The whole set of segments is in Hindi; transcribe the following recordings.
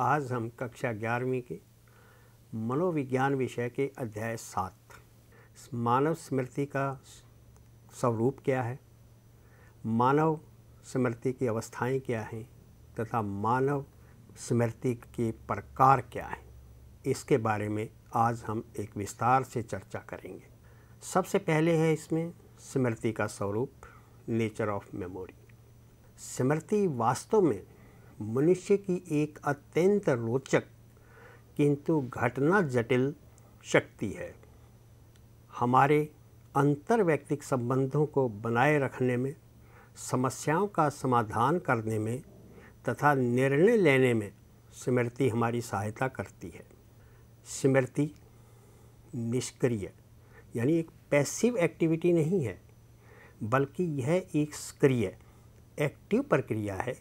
आज हम कक्षा ग्यारहवीं के मनोविज्ञान विषय के अध्याय सात मानव स्मृति का स्वरूप क्या है मानव स्मृति की अवस्थाएं क्या हैं तथा मानव स्मृति के प्रकार क्या हैं इसके बारे में आज हम एक विस्तार से चर्चा करेंगे सबसे पहले है इसमें स्मृति का स्वरूप नेचर ऑफ मेमोरी स्मृति वास्तव में मनुष्य की एक अत्यंत रोचक किंतु घटना जटिल शक्ति है हमारे व्यक्तिक संबंधों को बनाए रखने में समस्याओं का समाधान करने में तथा निर्णय लेने में स्मृति हमारी सहायता करती है स्मृति निष्क्रिय यानी एक पैसिव एक्टिविटी नहीं है बल्कि यह एक सक्रिय एक्टिव प्रक्रिया है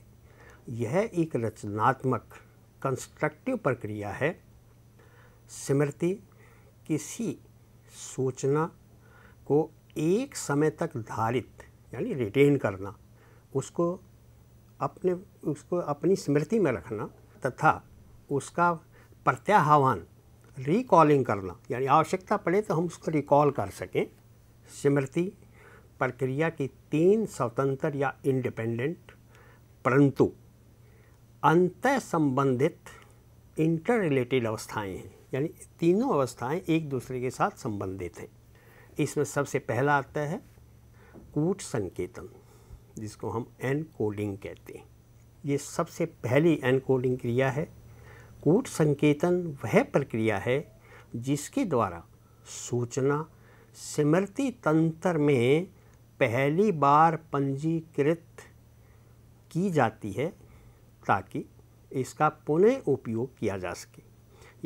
यह एक रचनात्मक कंस्ट्रक्टिव प्रक्रिया है स्मृति किसी सूचना को एक समय तक धारित यानी रिटेन करना उसको अपने उसको अपनी स्मृति में रखना तथा उसका प्रत्याहवान रिकॉलिंग करना यानी आवश्यकता पड़े तो हम उसको रिकॉल कर सकें स्मृति प्रक्रिया की तीन स्वतंत्र या इंडिपेंडेंट परंतु अंत संबंधित इंटर रिलेटेड अवस्थाएँ हैं यानी तीनों अवस्थाएं एक दूसरे के साथ संबंधित हैं इसमें सबसे पहला आता है कूट संकेतन जिसको हम एन कोडिंग कहते हैं ये सबसे पहली एन कोडिंग क्रिया है कूट संकेतन वह प्रक्रिया है जिसके द्वारा सूचना स्मृति तंत्र में पहली बार पंजीकृत की जाती है ताकि इसका पुनः उपयोग किया जा सके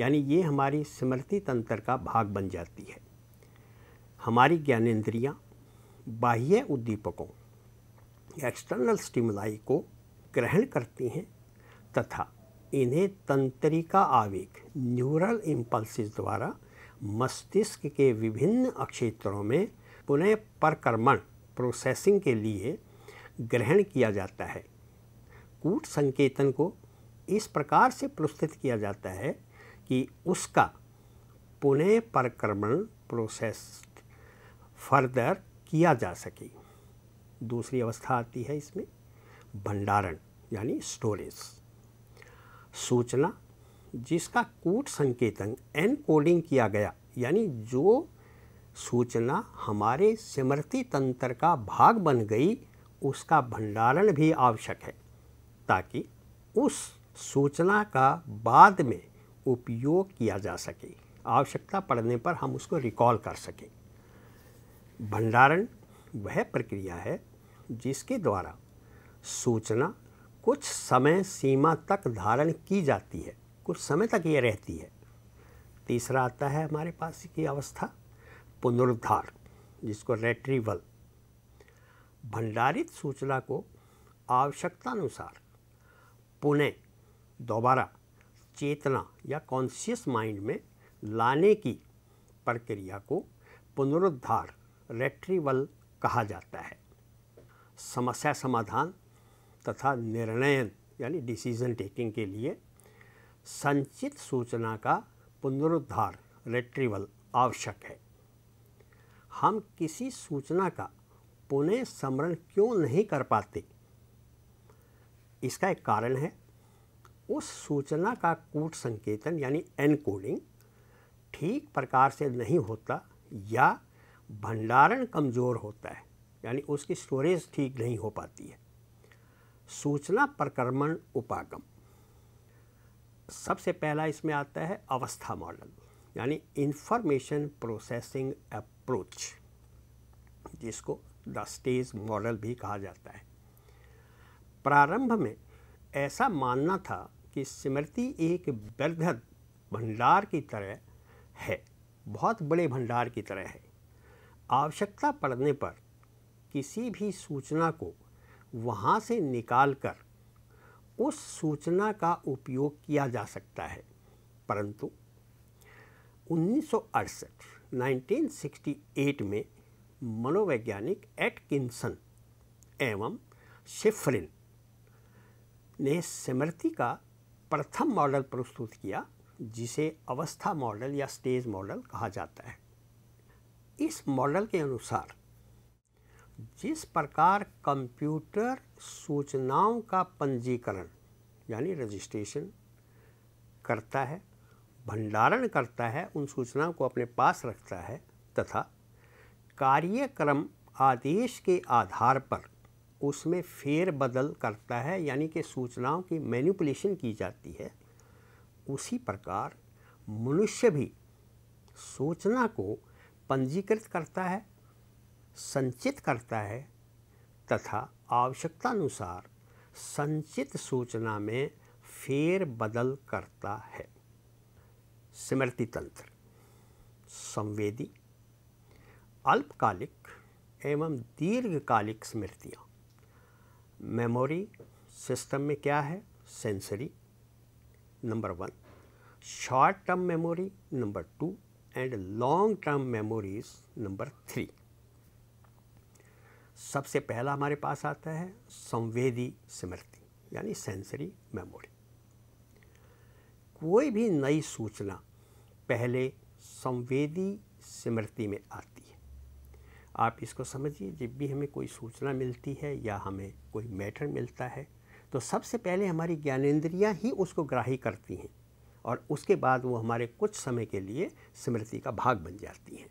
यानी ये हमारी स्मृति तंत्र का भाग बन जाती है हमारी ज्ञानेंद्रियाँ बाह्य उद्दीपकों एक्सटर्नल स्टिमुलाई को ग्रहण करती हैं तथा इन्हें तंत्रिका आवेग न्यूरल इम्पल्सिस द्वारा मस्तिष्क के विभिन्न क्षेत्रों में पुनः परक्रमण प्रोसेसिंग के लिए ग्रहण किया जाता है कूट संकेतन को इस प्रकार से प्रस्तुत किया जाता है कि उसका पुनः परक्रमण प्रोसेस फर्दर किया जा सके दूसरी अवस्था आती है इसमें भंडारण यानी स्टोरेज सूचना जिसका कूट संकेतन एनकोडिंग किया गया यानी जो सूचना हमारे स्मृति तंत्र का भाग बन गई उसका भंडारण भी आवश्यक है ताकि उस सूचना का बाद में उपयोग किया जा सके आवश्यकता पड़ने पर हम उसको रिकॉल कर सकें भंडारण वह प्रक्रिया है जिसके द्वारा सूचना कुछ समय सीमा तक धारण की जाती है कुछ समय तक ये रहती है तीसरा आता है हमारे पास की अवस्था पुनरुद्धार जिसको रेट्रीवल भंडारित सूचना को आवश्यकतानुसार पुनः दोबारा चेतना या कॉन्शियस माइंड में लाने की प्रक्रिया को पुनरुद्धार रेट्रीवल कहा जाता है समस्या समाधान तथा निर्णयन यानी डिसीजन टेकिंग के लिए संचित सूचना का पुनरुद्धार रेट्रीवल आवश्यक है हम किसी सूचना का पुनः स्मरण क्यों नहीं कर पाते इसका एक कारण है उस सूचना का कूट संकेतन यानी एनकोडिंग ठीक प्रकार से नहीं होता या भंडारण कमज़ोर होता है यानी उसकी स्टोरेज ठीक नहीं हो पाती है सूचना प्रक्रमण उपागम सबसे पहला इसमें आता है अवस्था मॉडल यानी इंफॉर्मेशन प्रोसेसिंग अप्रोच जिसको द स्टेज मॉडल भी कहा जाता है प्रारंभ में ऐसा मानना था कि स्मृति एक वृद्धत भंडार की तरह है बहुत बड़े भंडार की तरह है आवश्यकता पड़ने पर किसी भी सूचना को वहाँ से निकालकर उस सूचना का उपयोग किया जा सकता है परंतु उन्नीस 1968 में मनोवैज्ञानिक एटकिंसन एवं शिफरिन ने स्मृति का प्रथम मॉडल प्रस्तुत किया जिसे अवस्था मॉडल या स्टेज मॉडल कहा जाता है इस मॉडल के अनुसार जिस प्रकार कंप्यूटर सूचनाओं का पंजीकरण यानी रजिस्ट्रेशन करता है भंडारण करता है उन सूचनाओं को अपने पास रखता है तथा कार्यक्रम आदेश के आधार पर उसमें फेर बदल करता है यानी कि सूचनाओं की मैन्युपुलेशन की जाती है उसी प्रकार मनुष्य भी सूचना को पंजीकृत करता है संचित करता है तथा आवश्यकतानुसार संचित सूचना में फेर बदल करता है स्मृति तंत्र संवेदी अल्पकालिक एवं दीर्घकालिक स्मृतियाँ मेमोरी सिस्टम में क्या है sensory number one short term memory number two and long term memories number three सबसे पहला हमारे पास आता है संवेदी स्मृति यानी सेंसरी मेमोरी कोई भी नई सूचना पहले संवेदी स्मृति में आती आप इसको समझिए जब भी हमें कोई सूचना मिलती है या हमें कोई मैटर मिलता है तो सबसे पहले हमारी ज्ञानेन्द्रियाँ ही उसको ग्राही करती हैं और उसके बाद वो हमारे कुछ समय के लिए स्मृति का भाग बन जाती हैं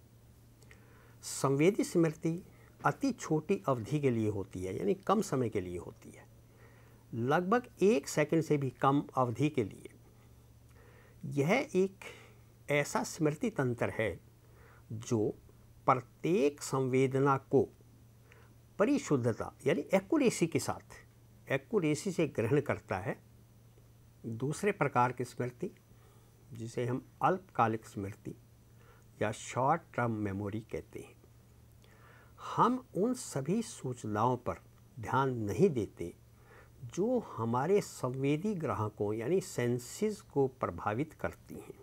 संवेदी स्मृति अति छोटी अवधि के लिए होती है यानी कम समय के लिए होती है लगभग एक सेकंड से भी कम अवधि के लिए यह एक ऐसा स्मृति तंत्र है जो प्रत्येक संवेदना को परिशुद्धता यानी एक्यूरेसी के साथ एक्यूरेसी से ग्रहण करता है दूसरे प्रकार की स्मृति जिसे हम अल्पकालिक स्मृति या शॉर्ट टर्म मेमोरी कहते हैं हम उन सभी सूचनाओं पर ध्यान नहीं देते जो हमारे संवेदी ग्राहकों यानी सेंसेस को प्रभावित करती हैं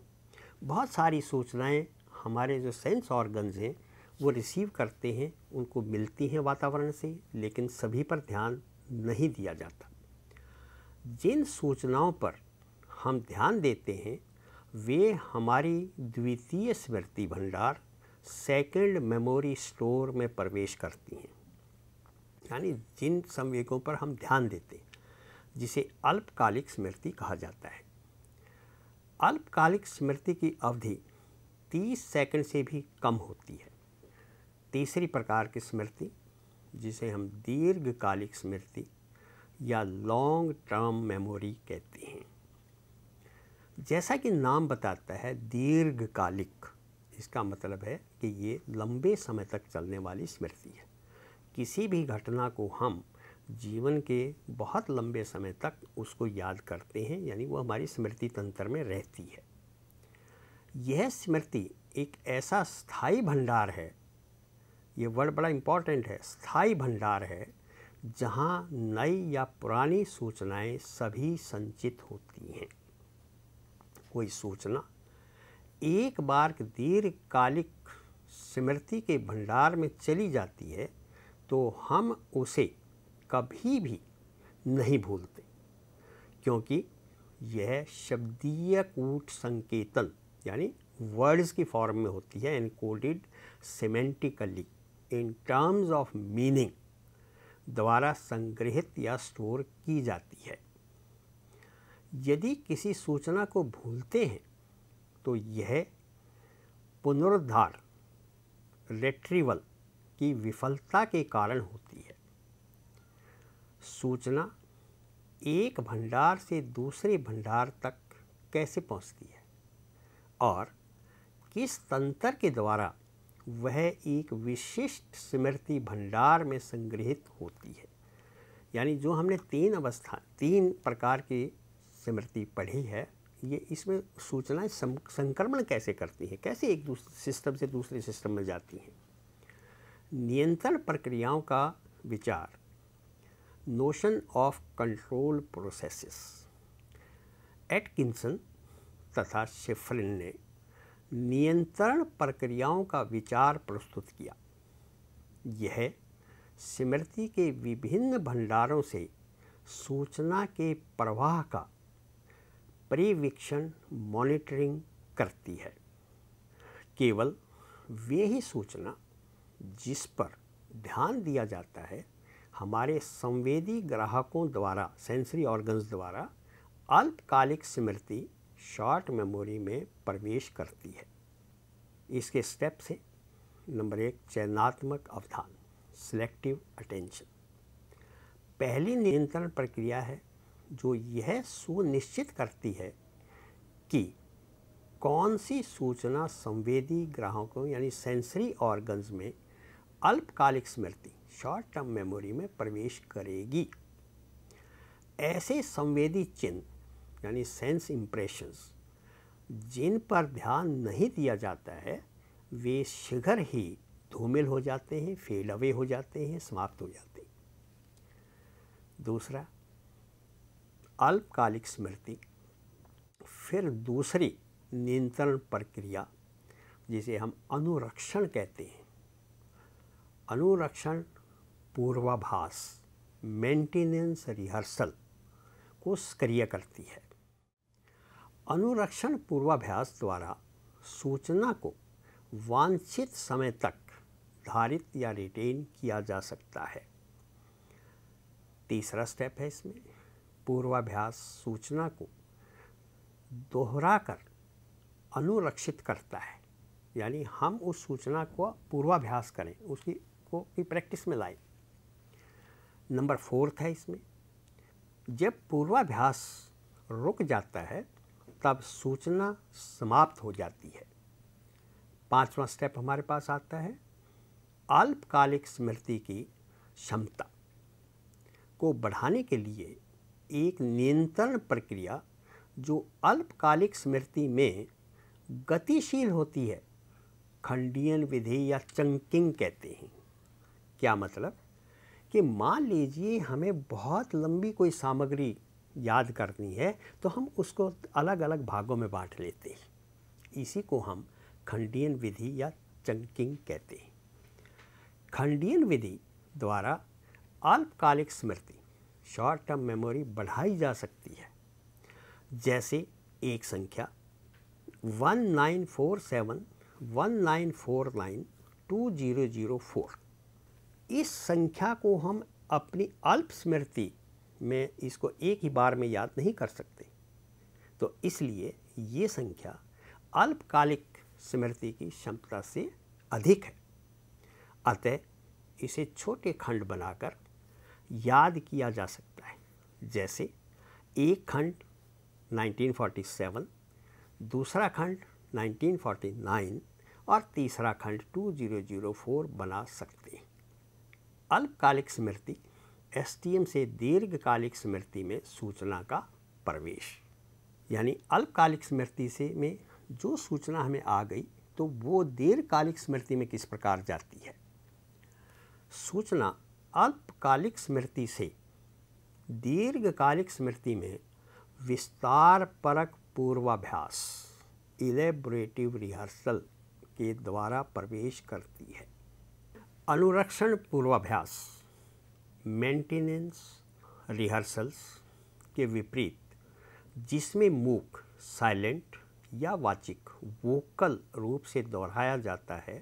बहुत सारी सूचनाएं हमारे जो सेंस ऑर्गन्स हैं वो रिसीव करते हैं उनको मिलती हैं वातावरण से लेकिन सभी पर ध्यान नहीं दिया जाता जिन सूचनाओं पर हम ध्यान देते हैं वे हमारी द्वितीय स्मृति भंडार सेकंड मेमोरी स्टोर में प्रवेश करती हैं यानी जिन संवेगों पर हम ध्यान देते हैं जिसे अल्पकालिक स्मृति कहा जाता है अल्पकालिक स्मृति की अवधि 30 सेकंड से भी कम होती है तीसरी प्रकार की स्मृति जिसे हम दीर्घकालिक स्मृति या लॉन्ग टर्म मेमोरी कहते हैं जैसा कि नाम बताता है दीर्घकालिक इसका मतलब है कि ये लंबे समय तक चलने वाली स्मृति है किसी भी घटना को हम जीवन के बहुत लंबे समय तक उसको याद करते हैं यानी वो हमारी स्मृति तंत्र में रहती है यह स्मृति एक ऐसा स्थायी भंडार है ये वर्ड बड़ा इम्पॉर्टेंट है स्थाई भंडार है जहाँ नई या पुरानी सूचनाएं सभी संचित होती हैं कोई सूचना एक बार दीर्घकालिक स्मृति के भंडार में चली जाती है तो हम उसे कभी भी नहीं भूलते क्योंकि यह शब्दीय कूट संकेतन यानी वर्ड्स की फॉर्म में होती है encoded semantically in terms of meaning द्वारा संग्रहित या स्टोर की जाती है यदि किसी सूचना को भूलते हैं तो यह पुनरुद्धार रेट्रीवल की विफलता के कारण होती है सूचना एक भंडार से दूसरे भंडार तक कैसे पहुंचती है और किस तंत्र के द्वारा वह एक विशिष्ट स्मृति भंडार में संग्रहित होती है यानी जो हमने तीन अवस्था तीन प्रकार की स्मृति पढ़ी है ये इसमें सूचनाएं संक्रमण कैसे करती हैं कैसे एक दूसरे सिस्टम से दूसरे सिस्टम में जाती हैं नियंत्रण प्रक्रियाओं का विचार notion of control processes Atkinson तथा शेफरिन ने नियंत्रण प्रक्रियाओं का विचार प्रस्तुत किया यह स्मृति के विभिन्न भंडारों से सूचना के प्रवाह का परिवीक्षण मॉनिटरिंग करती है केवल वे ही सूचना जिस पर ध्यान दिया जाता है हमारे संवेदी ग्राहकों द्वारा सेंसरी ऑर्गन्स द्वारा अल्पकालिक स्मृति शॉर्ट मेमोरी में प्रवेश करती है इसके स्टेप्स हैं नंबर एक चयनात्मक अवधान सिलेक्टिव अटेंशन पहली नियंत्रण प्रक्रिया है जो यह सुनिश्चित करती है कि कौन सी सूचना संवेदी ग्राहकों यानी सेंसरी ऑर्गन्स में अल्पकालिक स्मृति शॉर्ट टर्म मेमोरी में प्रवेश करेगी ऐसे संवेदी चिन्ह यानी सेंस इम्प्रेशंस जिन पर ध्यान नहीं दिया जाता है वे शीघ्र ही धूमिल हो जाते हैं फेल अवे हो जाते हैं समाप्त हो जाते हैं दूसरा अल्पकालिक स्मृति फिर दूसरी नियंत्रण प्रक्रिया जिसे हम अनुरक्षण कहते हैं अनुरक्षण पूर्वाभास मेंटेनेंस रिहर्सल को सक्रिय करती है अनुरक्षण पूर्वाभ्यास द्वारा सूचना को वांछित समय तक धारित या रिटेन किया जा सकता है तीसरा स्टेप है इसमें पूर्वाभ्यास सूचना को दोहरा कर अनुरक्षित करता है यानी हम उस सूचना को पूर्वाभ्यास करें उसकी को की प्रैक्टिस में लाएं नंबर फोर्थ है इसमें जब पूर्वाभ्यास रुक जाता है तब सूचना समाप्त हो जाती है पांचवा स्टेप हमारे पास आता है अल्पकालिक स्मृति की क्षमता को बढ़ाने के लिए एक नियंत्रण प्रक्रिया जो अल्पकालिक स्मृति में गतिशील होती है खंडियन विधि या चंकिंग कहते हैं क्या मतलब कि मान लीजिए हमें बहुत लंबी कोई सामग्री याद करनी है तो हम उसको अलग अलग भागों में बांट लेते हैं इसी को हम खंडियन विधि या चंकिंग कहते हैं खंडियन विधि द्वारा अल्पकालिक स्मृति शॉर्ट टर्म मेमोरी बढ़ाई जा सकती है जैसे एक संख्या one one nine nine nine four four seven two zero zero four इस संख्या को हम अपनी अल्प स्मृति में इसको एक ही बार में याद नहीं कर सकते तो इसलिए ये संख्या अल्पकालिक स्मृति की क्षमता से अधिक है अतः इसे छोटे खंड बनाकर याद किया जा सकता है जैसे एक खंड 1947, दूसरा खंड 1949 और तीसरा खंड 2004 बना सकते हैं अल्पकालिक स्मृति एसटीएम से दीर्घकालिक स्मृति में सूचना का प्रवेश यानी अल्पकालिक स्मृति से में जो सूचना हमें आ गई तो वो दीर्घकालिक स्मृति में किस प्रकार जाती है सूचना अल्पकालिक स्मृति से दीर्घकालिक स्मृति में विस्तार परक पूर्वाभ्यास इलेबरेटिव रिहर्सल के द्वारा प्रवेश करती है अनुरक्षण पूर्वाभ्यास मेंटेनेंस रिहर्सल्स के विपरीत जिसमें मूक साइलेंट या वाचिक वोकल रूप से दोहराया जाता है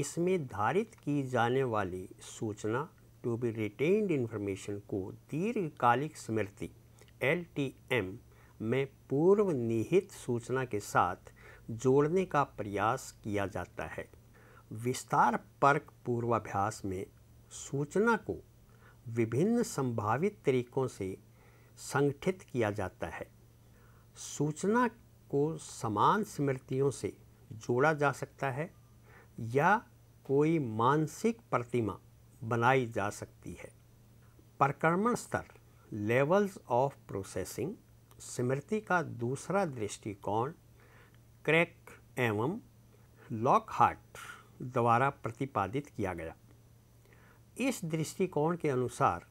इसमें धारित की जाने वाली सूचना टू बी रिटेन्ड इन्फॉर्मेशन को दीर्घकालिक स्मृति एल में पूर्व निहित सूचना के साथ जोड़ने का प्रयास किया जाता है विस्तार परक पूर्वाभ्यास में सूचना को विभिन्न संभावित तरीकों से संगठित किया जाता है सूचना को समान स्मृतियों से जोड़ा जा सकता है या कोई मानसिक प्रतिमा बनाई जा सकती है परक्रमण स्तर लेवल्स ऑफ प्रोसेसिंग स्मृति का दूसरा दृष्टिकोण क्रैक एवं लॉकहार्ट द्वारा प्रतिपादित किया गया इस दृष्टिकोण के अनुसार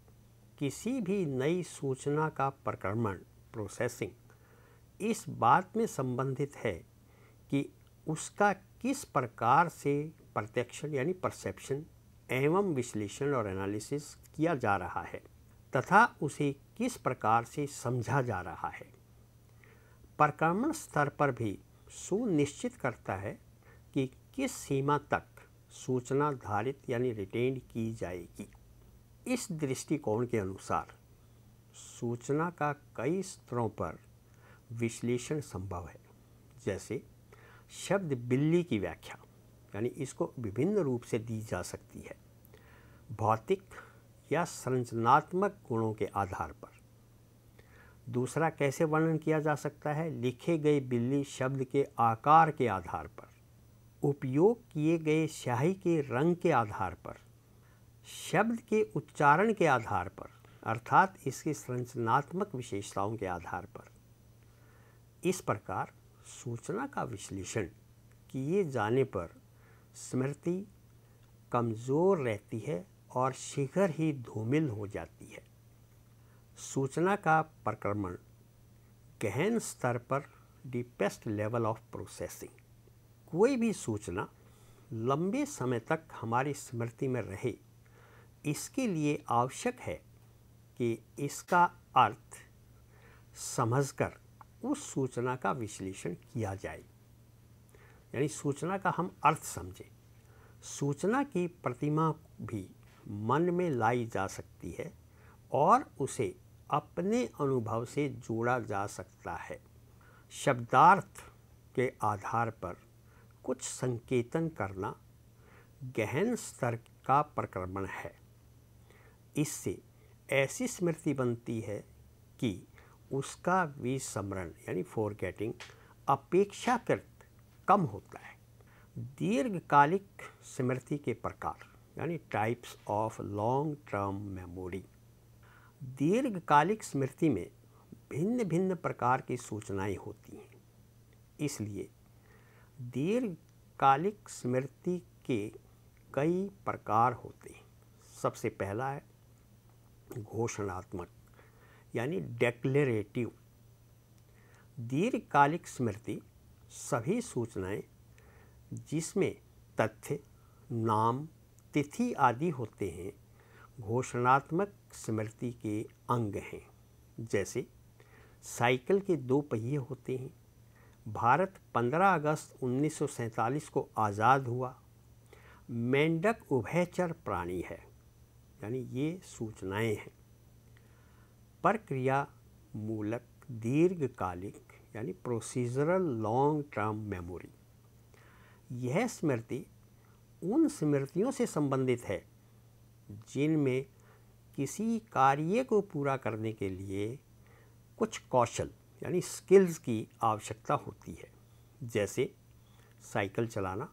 किसी भी नई सूचना का प्रक्रमण प्रोसेसिंग इस बात में संबंधित है कि उसका किस प्रकार से प्रत्यक्षण यानी परसेप्शन एवं विश्लेषण और एनालिसिस किया जा रहा है तथा उसे किस प्रकार से समझा जा रहा है प्रक्रमण स्तर पर भी सुनिश्चित करता है कि किस सीमा तक सूचना धारित यानी रिटेन की जाएगी इस दृष्टिकोण के अनुसार सूचना का कई स्तरों पर विश्लेषण संभव है जैसे शब्द बिल्ली की व्याख्या यानी इसको विभिन्न रूप से दी जा सकती है भौतिक या संरचनात्मक गुणों के आधार पर दूसरा कैसे वर्णन किया जा सकता है लिखे गए बिल्ली शब्द के आकार के आधार पर उपयोग किए गए स्याही के रंग के आधार पर शब्द के उच्चारण के आधार पर अर्थात इसकी संरचनात्मक विशेषताओं के आधार पर इस प्रकार सूचना का विश्लेषण किए जाने पर स्मृति कमज़ोर रहती है और शीघ्र ही धूमिल हो जाती है सूचना का प्रक्रमण गहन स्तर पर डीपेस्ट लेवल ऑफ प्रोसेसिंग कोई भी सूचना लंबे समय तक हमारी स्मृति में रहे इसके लिए आवश्यक है कि इसका अर्थ समझकर उस सूचना का विश्लेषण किया जाए यानी सूचना का हम अर्थ समझें सूचना की प्रतिमा भी मन में लाई जा सकती है और उसे अपने अनुभव से जोड़ा जा सकता है शब्दार्थ के आधार पर कुछ संकेतन करना गहन स्तर का प्रक्रमण है इससे ऐसी स्मृति बनती है कि उसका विस्मरण यानी फॉरगेटिंग अपेक्षाकृत कम होता है दीर्घकालिक स्मृति के प्रकार यानी types of long term memory दीर्घकालिक स्मृति में भिन्न भिन्न प्रकार की सूचनाएं होती हैं इसलिए दीर्घकालिक स्मृति के कई प्रकार होते हैं सबसे पहला है घोषणात्मक यानी डेक्लेरेटिव दीर्घकालिक स्मृति सभी सूचनाएं जिसमें तथ्य नाम तिथि आदि होते हैं घोषणात्मक स्मृति के अंग हैं जैसे साइकिल के दो पहिए होते हैं भारत 15 अगस्त 1947 को आज़ाद हुआ मेंढक उभयचर प्राणी है यानी ये सूचनाएं हैं प्रक्रिया मूलक दीर्घकालिक यानी प्रोसीजरल लॉन्ग टर्म मेमोरी यह स्मृति उन स्मृतियों से संबंधित है जिनमें किसी कार्य को पूरा करने के लिए कुछ कौशल यानी स्किल्स की आवश्यकता होती है जैसे साइकिल चलाना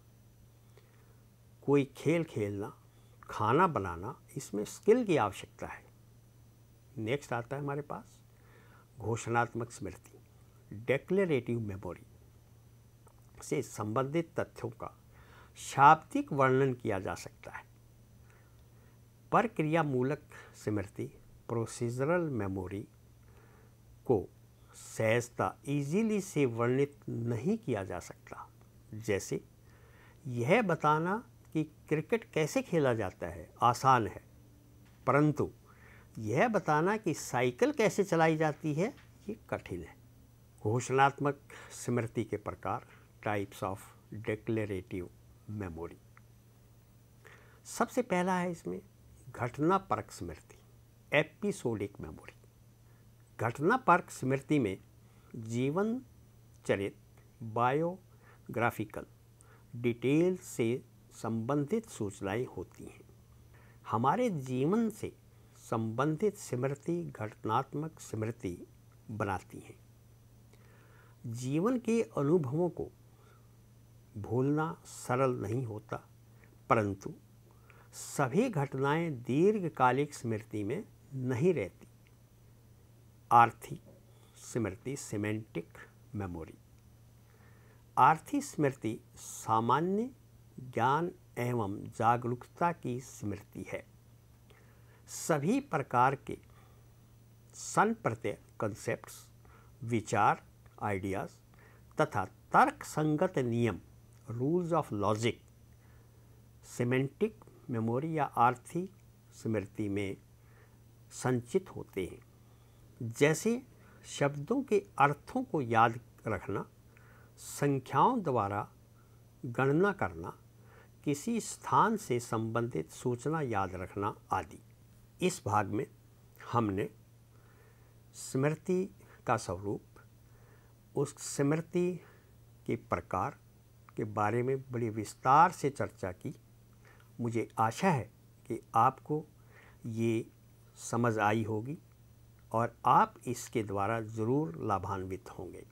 कोई खेल खेलना खाना बनाना इसमें स्किल की आवश्यकता है नेक्स्ट आता है हमारे पास घोषणात्मक स्मृति डेक्लेरेटिव मेमोरी से संबंधित तथ्यों का शाब्दिक वर्णन किया जा सकता है प्रक्रिया मूलक स्मृति प्रोसीजरल मेमोरी को सहजता इजीली से वर्णित नहीं किया जा सकता जैसे यह बताना कि क्रिकेट कैसे खेला जाता है आसान है परंतु यह बताना कि साइकिल कैसे चलाई जाती है ये कठिन है घोषणात्मक स्मृति के प्रकार टाइप्स ऑफ डिक्लेरेटिव मेमोरी सबसे पहला है इसमें घटना परक स्मृति एपिसोडिक मेमोरी घटना पार्क स्मृति में जीवन चरित बायोग्राफिकल डिटेल से संबंधित सूचनाएं होती हैं हमारे जीवन से संबंधित स्मृति घटनात्मक स्मृति बनाती हैं जीवन के अनुभवों को भूलना सरल नहीं होता परंतु सभी घटनाएं दीर्घकालिक स्मृति में नहीं रहती आर्थी स्मृति सिमेंटिक मेमोरी आर्थी स्मृति सामान्य ज्ञान एवं जागरूकता की स्मृति है सभी प्रकार के संप्रत्यय कंसेप्ट विचार आइडियाज तथा तर्क संगत नियम rules of logic semantic memory या आर्थिक स्मृति में संचित होते हैं जैसे शब्दों के अर्थों को याद रखना संख्याओं द्वारा गणना करना किसी स्थान से संबंधित सूचना याद रखना आदि इस भाग में हमने स्मृति का स्वरूप उस स्मृति के प्रकार के बारे में बड़ी विस्तार से चर्चा की मुझे आशा है कि आपको ये समझ आई होगी और आप इसके द्वारा ज़रूर लाभान्वित होंगे